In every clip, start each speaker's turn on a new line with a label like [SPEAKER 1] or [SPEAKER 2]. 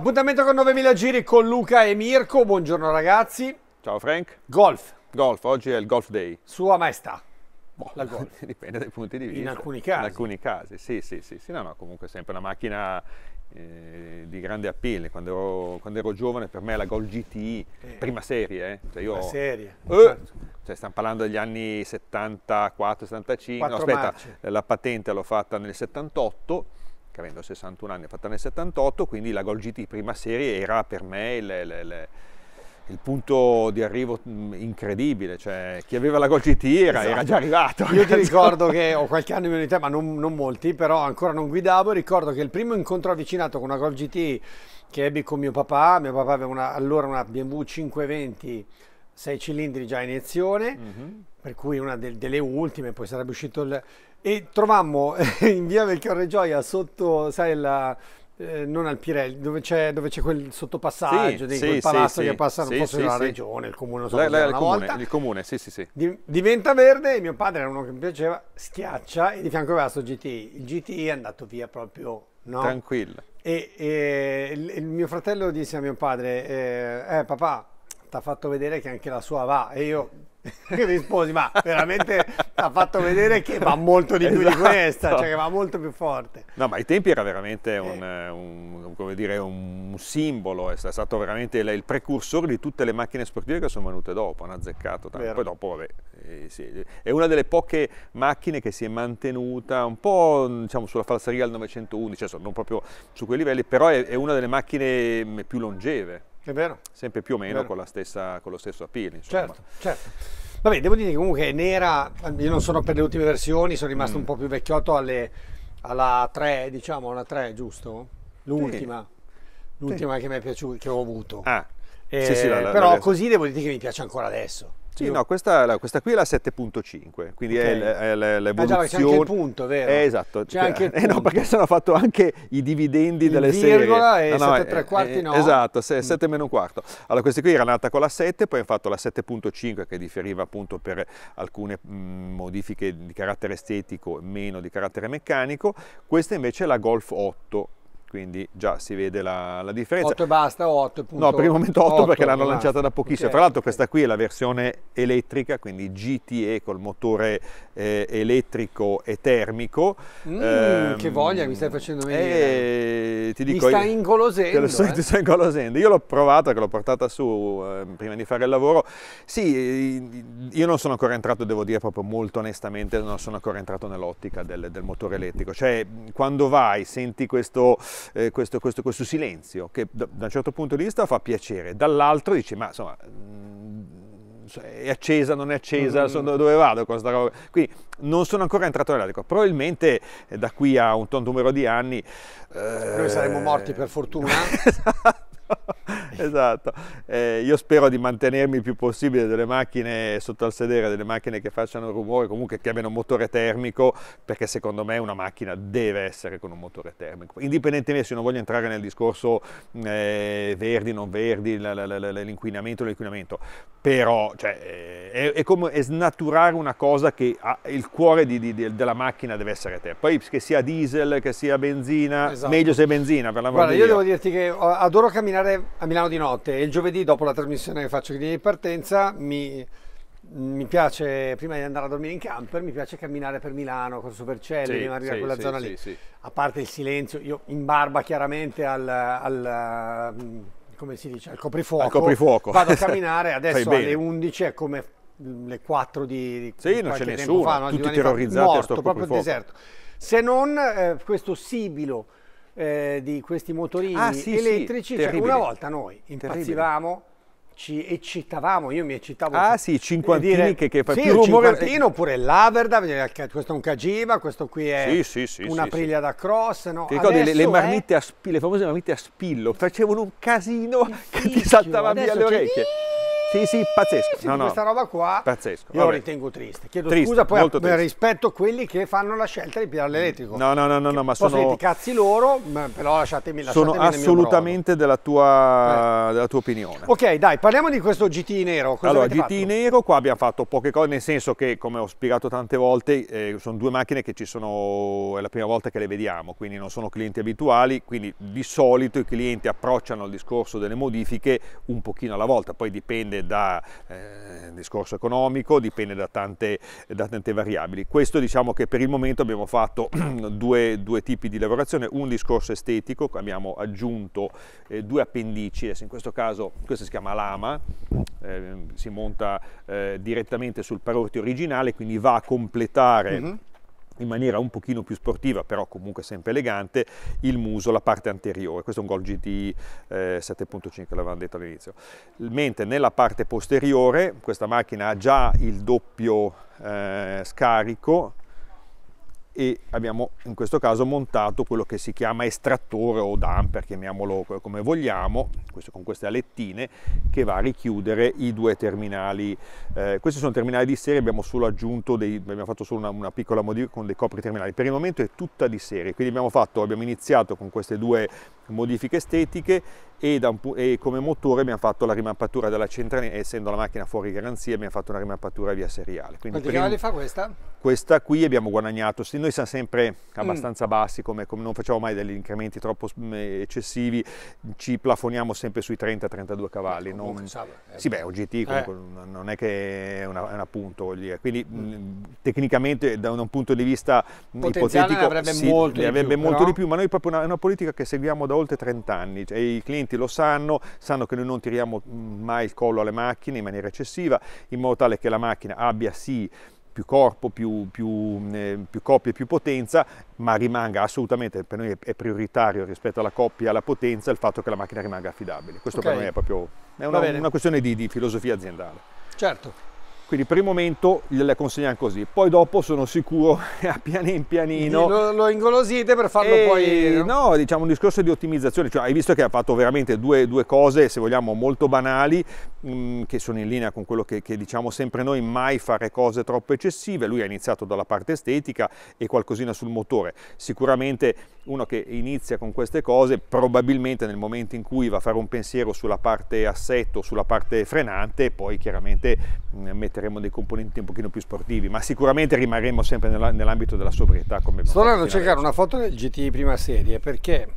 [SPEAKER 1] Appuntamento con 9000 giri con Luca e Mirko.
[SPEAKER 2] Buongiorno ragazzi. Ciao Frank. Golf. Golf, oggi è il Golf Day. Sua maestà. Boh, la golf. Dipende dai punti di vista. In alcuni casi. In alcuni casi, sì, sì, sì. sì no, no, comunque è sempre una macchina eh, di grande appeal. Quando ero, quando ero, giovane per me la Golf GTI eh. prima serie. Eh. Cioè io, prima serie. Eh, cioè stiamo parlando degli anni 74-75. No, aspetta, marce. la patente l'ho fatta nel 78 avendo 61 anni, fatta nel 78, quindi la Gol GT di prima serie era per me il, il, il punto di arrivo incredibile, cioè chi aveva la Gol GT era, esatto. era già arrivato.
[SPEAKER 1] Io ti ricordo che ho qualche anno di età, ma non, non molti, però ancora non guidavo, ricordo che il primo incontro avvicinato con una Gol GT che ebbi con mio papà, mio papà aveva una, allora una BMW 520 sei cilindri già in iniezione, mm-hmm. per cui una del, delle ultime, poi sarebbe uscito il... E trovammo in via del Gioia sotto, sai, la, eh, non al Pirelli, dove c'è, dove c'è quel sottopassaggio, sì, di quel sì, palazzo sì, che passa, non sì, la regione, il comune, so, la, la, il, comune
[SPEAKER 2] il comune, sì, sì, sì.
[SPEAKER 1] Di, diventa verde, e mio padre era uno che mi piaceva, schiaccia e di fianco aveva sto GT. Il GT è andato via proprio,
[SPEAKER 2] no? Tranquillo.
[SPEAKER 1] E, e il, il, mio fratello disse a mio padre, eh, eh papà, ti ha fatto vedere che anche la sua va e io risposi ma veramente ti ha fatto vedere che
[SPEAKER 2] va molto di più esatto. di questa cioè che va molto più forte no ma ai tempi era veramente eh. un, eh. un, un, dire, un simbolo è stato veramente il, precursore di tutte le macchine sportive che sono venute dopo hanno azzeccato tanto. poi dopo vabbè eh, sì. è una delle poche macchine che si è mantenuta un po' diciamo, sulla falsariga del 911 cioè, non proprio su quei livelli però è, è una delle macchine mm, più longeve è vero. Sempre più o meno con, stessa, con, lo stesso appeal. Insomma. Certo, certo. Vabbè,
[SPEAKER 1] devo dire che comunque Nera, io non sono per le ultime versioni, sono rimasto mm. un po' più vecchiotto alle, alla 3, diciamo, la 3, giusto? L'ultima. Sì. L'ultima sì. che mi è piaciuta, che ho
[SPEAKER 2] avuto. Ah. Eh, sì, la, la, però la
[SPEAKER 1] così devo dire che mi piace ancora adesso.
[SPEAKER 2] Sì, no, questa, questa, qui è la 7.5, quindi okay. è, l, è l'evoluzione. Ah, già, c'è anche il punto,
[SPEAKER 1] vero? Eh, esatto. C'è anche il punto. Eh,
[SPEAKER 2] no, perché sono fatto anche i dividendi il delle serie. e no, no, 7 3 eh, quarti eh, no. Esatto, 7 mm. meno un quarto. Allora questa qui era nata con la 7, poi hanno fatto la 7.5 che differiva appunto per alcune mh, mm, modifiche di carattere estetico, meno di carattere meccanico. Questa invece è la Golf 8 quindi già si vede la, la differenza. 8
[SPEAKER 1] e basta, 8 No, per il momento 8, 8 perché l'hanno lanciata da pochissimo. Okay. Fra l'altro
[SPEAKER 2] questa qui è la versione elettrica, quindi GTE col motore eh, elettrico e termico. Mm, eh, che
[SPEAKER 1] voglia mi stai facendo venire. Eh, ti dico, mi sta ingolosendo. So, eh. Ti sto eh.
[SPEAKER 2] ingolosendo. Io l'ho provata, che l'ho portata su eh, prima di fare il lavoro. Sì, eh, io non sono ancora entrato, devo dire proprio molto onestamente, non sono ancora entrato nell'ottica del, del motore elettrico. Cioè, quando vai, senti questo eh, questo, questo, questo, silenzio che da, da, un certo punto di vista fa piacere, dall'altro dici ma insomma mm, è accesa, non è accesa, mm-hmm. sono, dove vado con questa roba? Quindi non sono ancora entrato nell'arco. Probabilmente eh, da qui a un ton numero di anni... Eh... Noi saremmo morti per
[SPEAKER 1] fortuna. Eh, esatto
[SPEAKER 2] esatto. Eh, io spero di mantenermi il più possibile delle macchine sotto al sedere, delle macchine che facciano rumore, comunque che abbiano un motore termico, perché secondo me una macchina deve essere con un motore termico. Indipendentemente, se non voglio entrare nel discorso eh, verdi, non verdi, l'inquinamento, l'inquinamento, però cioè, eh, è, è, come è snaturare una cosa che ha, il cuore di, di, di, della macchina deve essere te. Poi che sia diesel, che sia benzina, esatto. meglio se è benzina, per l'amor di Guarda, io devo
[SPEAKER 1] dirti che eh, adoro camminare a Milano di notte e il giovedì dopo la trasmissione che faccio di partenza mi, mi, piace, prima di andare a dormire in camper, mi piace camminare per Milano con Supercelli, sì, arrivare sì, a quella sì, zona lì. A parte il silenzio, io in barba chiaramente al, al mm, come si dice, al coprifuoco. Al coprifuoco. Vado a camminare adesso alle 11 è come le 4 di, di Sì, non c'è nessuno, fa, no? tutti terrorizzati fa, morto, a sto proprio deserto. Se non eh, questo sibilo eh, di questi motorini ah, sì, elettrici, sì, cioè, una volta noi impazzivamo ci eccitavamo, io mi eccitavo. Ah sì, cinquantini dire, che, che fa sì, più un cinquantino, oppure l'Averda, questo è un Cagiva, questo qui è sì, sì, sì, una priglia
[SPEAKER 2] sì. da cross. No? Ti ricordi le, le, marmite è... Eh? a spillo, le famose marmitte a spillo, facevano un casino che ti saltava via le orecchie. C'è sì, sì, pazzesco. Sì, no, no. Questa roba qua pazzesco. io Vabbè.
[SPEAKER 1] ritengo triste. Chiedo triste, scusa, poi a, rispetto a quelli
[SPEAKER 2] che fanno la scelta di pigliare l'elettrico. No, no, no, no, no ma sono... i
[SPEAKER 1] cazzi loro, però lasciatemi, lasciatemi Sono assolutamente
[SPEAKER 2] della tua, eh. della tua, opinione.
[SPEAKER 1] Ok, dai, parliamo di questo GT nero. Cosa allora, GT fatto?
[SPEAKER 2] nero, qua abbiamo fatto poche cose, nel senso che, come ho spiegato tante volte, eh, sono due macchine che ci sono, è la prima volta che le vediamo, quindi non sono clienti abituali, quindi di solito i clienti approcciano il discorso delle modifiche un pochino alla volta, poi dipende da eh, discorso economico, dipende da tante, da tante, variabili. Questo diciamo che per il momento abbiamo fatto due, due tipi di lavorazione, un discorso estetico, abbiamo aggiunto eh, due appendici, adesso in questo caso questo si chiama lama, eh, si monta eh, direttamente sul parotti originale, quindi va a completare mm -hmm in maniera un pochino più sportiva, però comunque sempre elegante, il muso, la parte anteriore. Questo è un gol GT eh, 7.5, l'avevamo detto all'inizio. Mentre nella parte posteriore questa macchina ha già il doppio eh, scarico, e abbiamo in questo caso montato quello che si chiama estrattore o damper, chiamiamolo come vogliamo, questo con queste alettine che va a richiudere i due terminali. Eh, questi sono terminali di serie, abbiamo solo aggiunto, dei, abbiamo fatto solo una, una piccola modifica con dei copri terminali, per il momento è tutta di serie, quindi abbiamo, fatto, abbiamo iniziato con queste due modifiche estetiche e, da, e come motore abbiamo fatto la rimappatura della centrale, essendo la macchina fuori garanzia abbiamo fatto una rimappatura via seriale. Quindi Quanti cavalli fa questa? Questa qui abbiamo guadagnato, sì, noi siamo sempre mm. abbastanza mm. bassi, come, come, non facciamo mai degli incrementi troppo mm, eccessivi, ci plafoniamo sempre sui 30-32 cavalli. Ecco, non, non eh. sì beh, un eh. comunque, eh. non è che è, una, è un appunto, voglio dire. quindi mh, mm, tecnicamente da un punto di vista Potenziale ipotetico ne avrebbe sì, molto, di, avrebbe più, molto di più, ma noi proprio una, una politica che seguiamo da oltre 30 anni e i clienti lo sanno, sanno che noi non tiriamo mai il collo alle macchine in maniera eccessiva, in modo tale che la macchina abbia sì più corpo, più, più, eh, più coppie, più potenza, ma rimanga assolutamente, per noi è prioritario rispetto alla coppia e alla potenza, il fatto che la macchina rimanga affidabile. Questo okay. per noi è proprio è una, una questione di, di filosofia aziendale. Certo. Quindi per il momento gliele consegniamo così, poi dopo sono sicuro a pianin pianino... Lo, lo ingolosite per farlo e, eh, poi... No, diciamo un discorso di ottimizzazione, cioè hai visto che ha fatto veramente due, due cose, se vogliamo, molto banali, mh, mm, che sono in linea con quello che, che, diciamo sempre noi, mai fare cose troppo eccessive, lui ha iniziato dalla parte estetica e qualcosina sul motore, sicuramente uno che inizia con queste cose probabilmente nel momento in cui va a fare un pensiero sulla parte assetto, sulla parte frenante, poi chiaramente mm, metteremo dei componenti un pochino più sportivi, ma sicuramente rimarremo sempre nell'ambito della sobrietà. Sto andando a cercare una
[SPEAKER 1] foto del GT di prima serie perché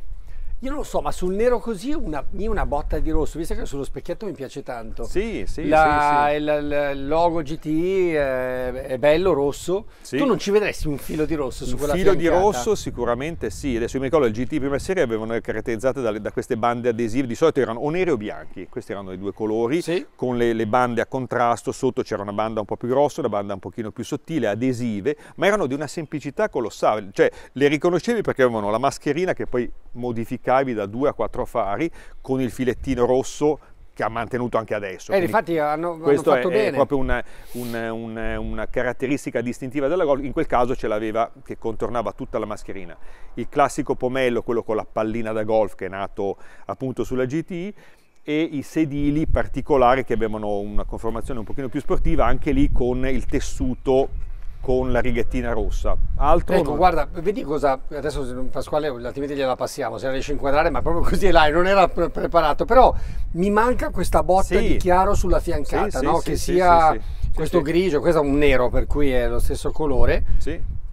[SPEAKER 1] io non lo so, ma sul nero così una, una botta di rosso, visto che sullo specchietto mi piace tanto. Sì, sì, la, sì, sì. Eh, il, il, logo GT è, è
[SPEAKER 2] bello rosso. Sì. Tu non
[SPEAKER 1] ci vedresti un filo di rosso su un quella filo fiancata. di rosso
[SPEAKER 2] sicuramente sì. Adesso mi ricordo il GT prima serie avevano caratterizzate da, da, queste bande adesive, di solito erano o neri o bianchi, questi erano i due colori, sì. con le, le, bande a contrasto, sotto c'era una banda un po' più grossa, una banda un pochino più sottile, adesive, ma erano di una semplicità colossale, cioè le riconoscevi perché avevano la mascherina che poi modificava cavi da 2 a 4 fari con il filettino rosso che ha mantenuto anche adesso. Eh, infatti
[SPEAKER 1] hanno, questo hanno è, è, proprio
[SPEAKER 2] una, un, un, una, caratteristica distintiva della Golf, in quel caso ce l'aveva che contornava tutta la mascherina. Il classico pomello, quello con la pallina da golf che è nato appunto sulla GT e i sedili particolari che avevano una conformazione un pochino più sportiva, anche lì con il tessuto con la righettina rossa. Altro ecco, non... guarda,
[SPEAKER 1] vedi cosa, adesso Pasquale altrimenti gliela passiamo, se la riesci a inquadrare, ma proprio così è là, non era pre- preparato, però mi manca questa botta sì. di chiaro sulla fiancata, sì, no? sì, che sia questo grigio, questo è un nero per cui è lo stesso colore,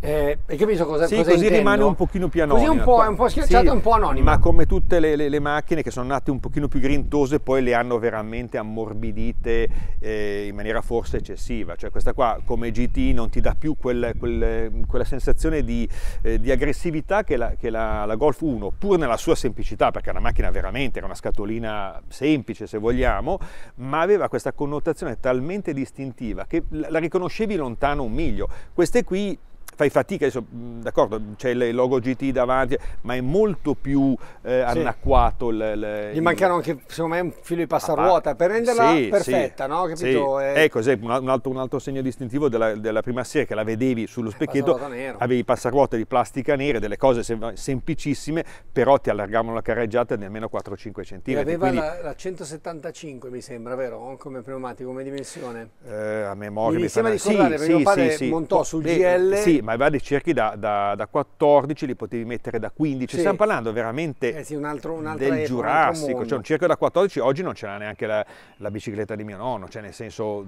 [SPEAKER 1] eh, hai capito cosa, sì, cosa così intendo? rimane un
[SPEAKER 2] pochino più anonimo. Così un po', è un po' schiacciato, sì, un po' anonimo. Ma come tutte le, le, le, macchine che sono nate un pochino più grintose, poi le hanno veramente ammorbidite eh, in maniera forse eccessiva. Cioè questa qua come GT non ti dà più quel, quel, quella sensazione di, eh, di aggressività che, la, che la, la, Golf 1, pur nella sua semplicità, perché è una macchina veramente era una scatolina semplice se vogliamo, ma aveva questa connotazione talmente distintiva che la, la riconoscevi lontano un miglio. Queste qui fai fatica, adesso, d'accordo, c'è il logo GT davanti, ma è molto più eh, anacquato. Sì. Le, le, Gli il... mancano
[SPEAKER 1] anche, secondo me, un filo di ah, passaruota per renderla sì, perfetta, sì. no? Capito? Sì. Eh. Ecco,
[SPEAKER 2] un altro, un, altro, segno distintivo della, della, prima serie che la vedevi sullo eh, specchietto, avevi passaruote di plastica nera, delle cose sem- semplicissime, però ti allargavano la carreggiata di almeno 4-5 cm. Aveva quindi... la,
[SPEAKER 1] la, 175, mi sembra, vero? Come pneumatico, come dimensione?
[SPEAKER 2] Eh, a memoria mi, mi sembra di ricordare, sì, perché sì, mio padre montò sul GL. Sì, ma aveva dei cerchi da, da, da, 14, li potevi mettere da 15, sì. stiamo parlando veramente eh sì,
[SPEAKER 1] un altro, del epoca, giurassico, un cioè un
[SPEAKER 2] cerchio da 14 oggi non ce l'ha neanche la, la bicicletta di mio nonno, cioè nel senso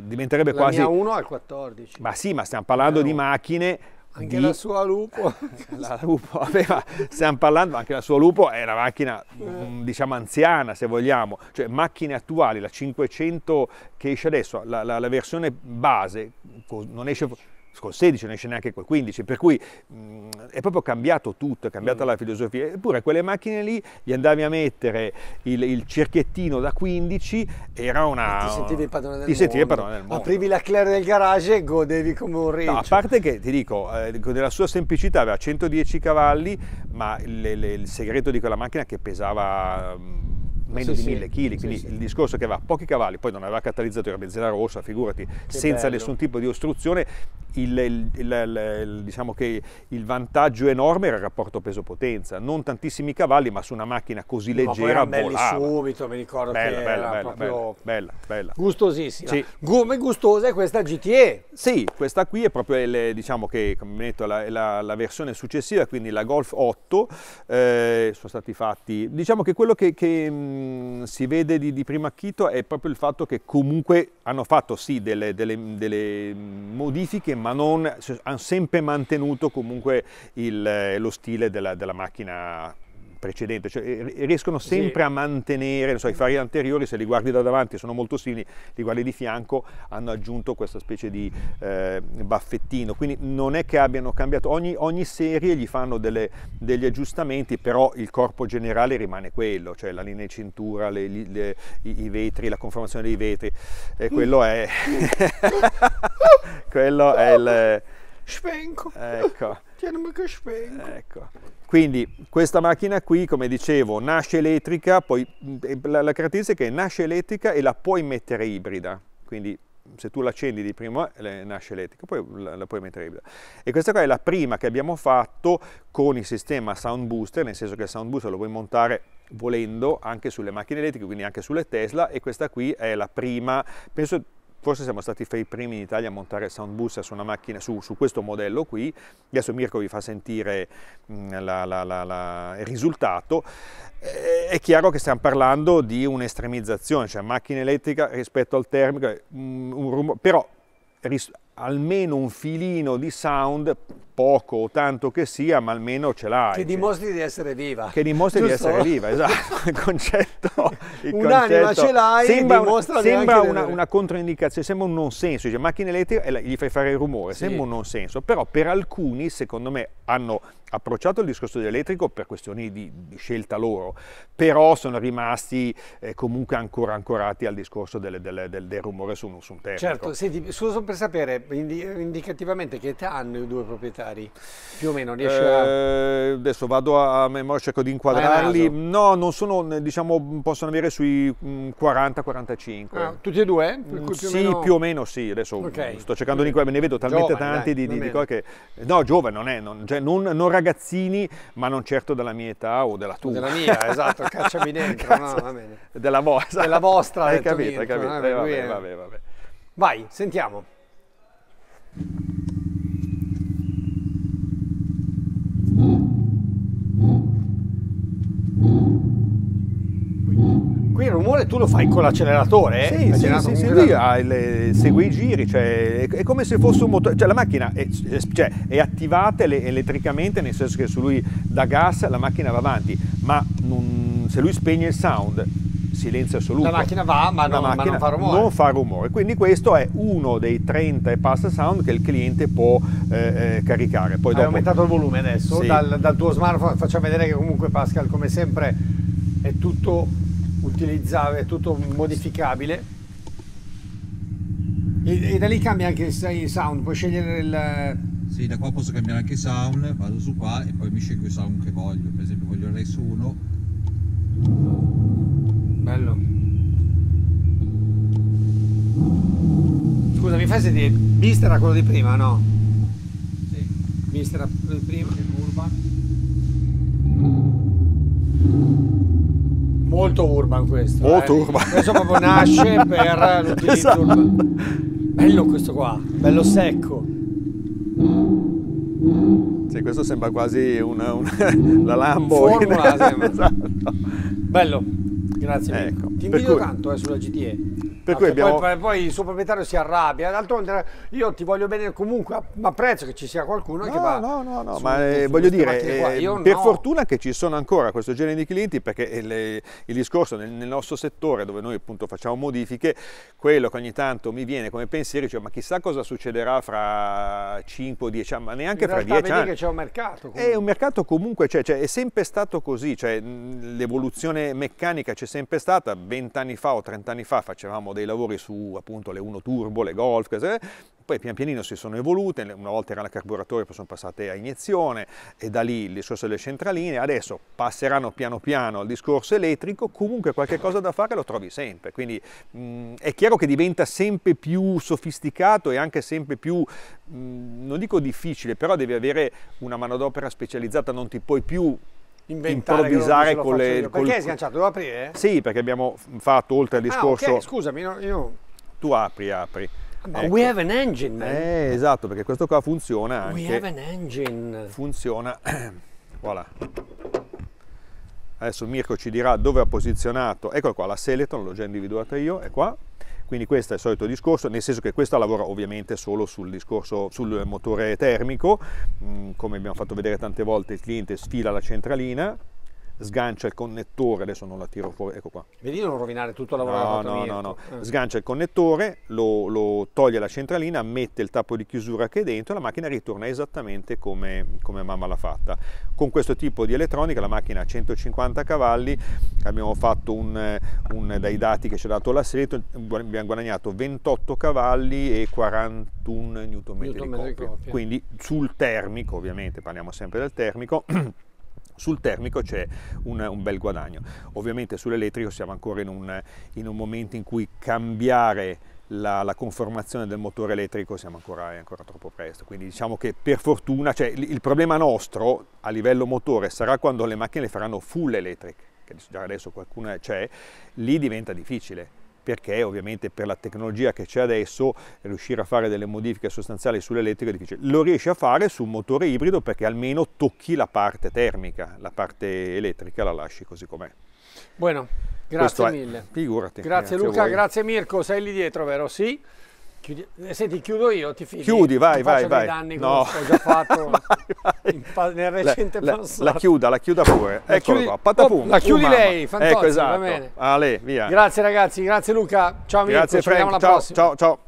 [SPEAKER 2] diventerebbe la quasi... Da 1
[SPEAKER 1] al 14. Ma sì,
[SPEAKER 2] ma stiamo parlando no. Eh, di macchine anche di... la sua lupo. la lupo aveva, stiamo parlando, anche la sua lupo è una macchina, eh. mm, diciamo, anziana se vogliamo, cioè macchine attuali, la 500 che esce adesso, la, la, la versione base, non esce col 16, non esce neanche col 15, per cui mh, è proprio cambiato tutto, è cambiata mm. la filosofia, eppure quelle macchine lì gli andavi a mettere il, il cerchiettino da 15, era una... E ti sentivi il padrone del ti mondo. Ti sentivi il padrone del mondo. Aprivi
[SPEAKER 1] la Claire del garage e godevi come un re. No, a
[SPEAKER 2] parte che, ti dico, eh, nella sua semplicità aveva 110 cavalli, ma le, le, il segreto di quella macchina è che pesava... Mh, meno sì, di 1000 sì, kg, quindi sì, il discorso che aveva pochi cavalli, poi non aveva catalizzatori a benzina rossa, figurati, che senza bello. nessun tipo di ostruzione il, il, il, diciamo che il vantaggio enorme era il rapporto peso-potenza, non tantissimi cavalli, ma su una macchina così leggera ma volava.
[SPEAKER 1] subito, mi ricordo bella, che bella, bella, proprio
[SPEAKER 2] bella, bella, gustosissima. Sì. Come gustosa questa GTE? Sì, questa qui è proprio le, diciamo che, detto, la, la, la, versione successiva, quindi la Golf 8, eh, sono stati fatti, diciamo che quello che, che mh, si vede di, di primo acchito è proprio il fatto che comunque hanno fatto sì delle, delle, delle modifiche ma non, hanno sempre mantenuto comunque il, eh, lo stile della, della macchina precedente, cioè eh, riescono sempre sì. a mantenere, so, i fari anteriori se li guardi da davanti sono molto simili, li guardi di fianco hanno aggiunto questa specie di eh, baffettino, quindi non è che abbiano cambiato, ogni, ogni serie gli fanno delle, degli aggiustamenti, però il corpo generale rimane quello, cioè la linea di cintura, le, le, i, i, vetri, la conformazione dei vetri, eh, quello è... quello è il Spenco. Ecco. Tienimi che spenco. Ecco. Quindi questa macchina qui, come dicevo, nasce elettrica, poi eh, la, la caratteristica è che nasce elettrica e la puoi mettere ibrida. Quindi se tu l'accendi di prima nasce elettrica, poi la, puoi mettere ibrida. E questa qua è la prima che abbiamo fatto con il sistema Sound Booster, nel senso che il Sound Booster lo puoi montare volendo anche sulle macchine elettriche, quindi anche sulle Tesla, e questa qui è la prima, penso forse siamo stati fra i primi in Italia a montare sound Soundbus su una macchina, su, su questo modello qui, adesso Mirko vi fa sentire la, la, la, il risultato, eh, è chiaro che stiamo parlando di un'estremizzazione, cioè macchina elettrica rispetto al termico, però almeno un filino di sound poco o tanto che sia, ma almeno ce l'hai. Che
[SPEAKER 1] dimostri cioè. di essere viva. Che dimostri Giusto? di essere viva,
[SPEAKER 2] esatto. Il concetto... Il Un'anima ce l'hai sembra, dimostra Sembra una, una, controindicazione, sembra un nonsenso. Dice, macchina elettrica gli fai fare il rumore, sì. sembra un non senso. Però per alcuni, secondo me, hanno approcciato il discorso dell'elettrico per questioni di, di scelta loro, però sono rimasti eh, comunque ancora ancorati al discorso delle, delle, del, del, rumore su un, su un termico.
[SPEAKER 1] Certo, senti, solo per sapere indicativamente che età hanno i due proprietari avversari? Più o meno riesci eh,
[SPEAKER 2] a... Adesso vado a memoria, cerco di inquadrarli. No, non sono, diciamo, possono avere sui 40-45. Mm, ah, tutti e due? Mm, più sì, meno... più o meno sì. Adesso okay. sto cercando di inquadrare, ne vedo talmente Giovani, tanti dai, di, di, di che... No, giovane non è, non, cioè, non, non, ragazzini, ma non certo della mia età o della tua. della mia, esatto,
[SPEAKER 1] cacciami dentro. Cazzo, no,
[SPEAKER 2] della, vo- della esatto. vostra. Hai capito, hai capito. Eh, vabbè, vabbè,
[SPEAKER 1] vabbè. Vai, sentiamo.
[SPEAKER 2] quindi il rumore tu lo fai con l'acceleratore? Eh? Sì, sì, sì, sì, via, le, segue i giri, cioè, è, come se fosse un motore, cioè la macchina è, cioè, è attivata elettricamente, nel senso che se lui dà gas la macchina va avanti, ma non, se lui spegne il sound silenzio assoluto. La macchina va, ma, non, macchina ma non, fa rumore. Non fa rumore. Quindi questo è uno dei 30 e passa sound che il cliente può eh, eh, caricare. Poi Hai dopo... aumentato il volume adesso sì. dal, dal, tuo
[SPEAKER 1] smartphone, facciamo vedere che comunque Pascal come sempre è tutto utilizzare, è tutto modificabile. E, e, da lì cambia anche il sound, puoi scegliere il... Sì, da qua posso cambiare anche il sound, vado su qua e poi mi scelgo il sound che voglio, per esempio voglio il Res 1. Bello. Scusa, mi fai sentire, Mister era quello di prima, no? Sì. Mister era quello di prima. Urban molto urban questo. Molto eh. urban. Questo proprio nasce per l'utilizzo esatto.
[SPEAKER 2] urban. Bello questo qua, bello secco. Sì, questo sembra quasi una, una, la Lambo. Formula, in... esatto. Bello, grazie. Ecco, Ti invito cui...
[SPEAKER 1] tanto eh, sulla GTE.
[SPEAKER 2] Per ah, cui cioè, abbiamo... poi,
[SPEAKER 1] poi, il suo proprietario si arrabbia, d'altronde io ti voglio bene comunque, ma apprezzo che ci sia qualcuno no, che va... No, no, no, su, ma eh, su, voglio dire, eh, per no.
[SPEAKER 2] fortuna che ci sono ancora questo genere di clienti perché eh, le, il discorso nel, nel, nostro settore dove noi appunto facciamo modifiche, quello che ogni tanto mi viene come pensiero, cioè, ma chissà cosa succederà fra 5 o 10 anni, ma neanche In fra 10 anni. Ma che c'è un mercato. Comunque. È un mercato comunque, cioè, cioè, è sempre stato così, cioè, l'evoluzione meccanica c'è sempre stata, 20 anni fa o 30 anni fa facevamo dei lavori su appunto le 1 turbo, le golf, cose, poi pian pianino si sono evolute, una volta erano a carburatore, poi sono passate a iniezione e da lì le discorso delle centraline, adesso passeranno piano piano al discorso elettrico, comunque qualche cosa da fare lo trovi sempre, quindi mh, mm, è chiaro che diventa sempre più sofisticato e anche sempre più, mh, mm, non dico difficile, però devi avere una manodopera specializzata, non ti puoi più improvvisare con le... Io. Perché hai sganciato? Devo aprire? Eh? Sì, perché abbiamo fatto oltre al discorso... Ah, okay.
[SPEAKER 1] scusami, io... io...
[SPEAKER 2] Tu apri, apri. Ecco. We have an engine, man. Eh, esatto, perché questo qua funziona anche. We have an engine. Funziona. voilà. Adesso Mirko ci dirà dove ha posizionato. Ecco qua, la Seleton l'ho già individuata io, è qua. Quindi questo è il solito discorso, nel senso che questa lavora ovviamente solo sul discorso sul motore termico, mm, come abbiamo fatto vedere tante volte il cliente sfila la centralina, sgancia il connettore, adesso non la tiro fuori, ecco qua.
[SPEAKER 1] Vedi non rovinare tutto il lavoro No, no, no, no. Eh.
[SPEAKER 2] Sgancia il connettore, lo, lo, toglie la centralina, mette il tappo di chiusura che è dentro e la macchina ritorna esattamente come, come mamma l'ha fatta. Con questo tipo di elettronica la macchina ha 150 cavalli, abbiamo fatto un, un dai dati che ci ha dato l'assetto, abbiamo guadagnato 28 cavalli e 41 Nm di coppia. Quindi sul termico, ovviamente parliamo sempre del termico, Sul termico c'è un, un, bel guadagno. Ovviamente sull'elettrico siamo ancora in un, in un momento in cui cambiare la, la, conformazione del motore elettrico siamo ancora, ancora, troppo presto. Quindi diciamo che per fortuna, cioè, il, il problema nostro a livello motore sarà quando le macchine le faranno full electric, che già adesso qualcuna c'è, lì diventa difficile perché ovviamente per la tecnologia che c'è adesso riuscire a fare delle modifiche sostanziali sull'elettrico è difficile. Lo riesci a fare su un motore ibrido perché almeno tocchi la parte termica, la parte elettrica la lasci così com'è. Bueno, grazie Questo mille. Figurati. Grazie, grazie Luca, grazie
[SPEAKER 1] Mirko, sei lì dietro vero? Sì. Chiudi... Eh, senti, chiudo io, ti fidi? Chiudi, vai, vai, vai. danni no. ho già fatto vai, vai. nel recente la, passato. La,
[SPEAKER 2] chiuda, la chiuda pure. Eccolo chiudi... qua, patapum. Oh, la chiudi oh, lei, fantastico, ecco, esatto. va bene. Ale, via. Grazie
[SPEAKER 1] ragazzi, grazie Luca. Ciao amico, grazie, ci vediamo alla ciao, prossima.
[SPEAKER 2] Ciao, ciao.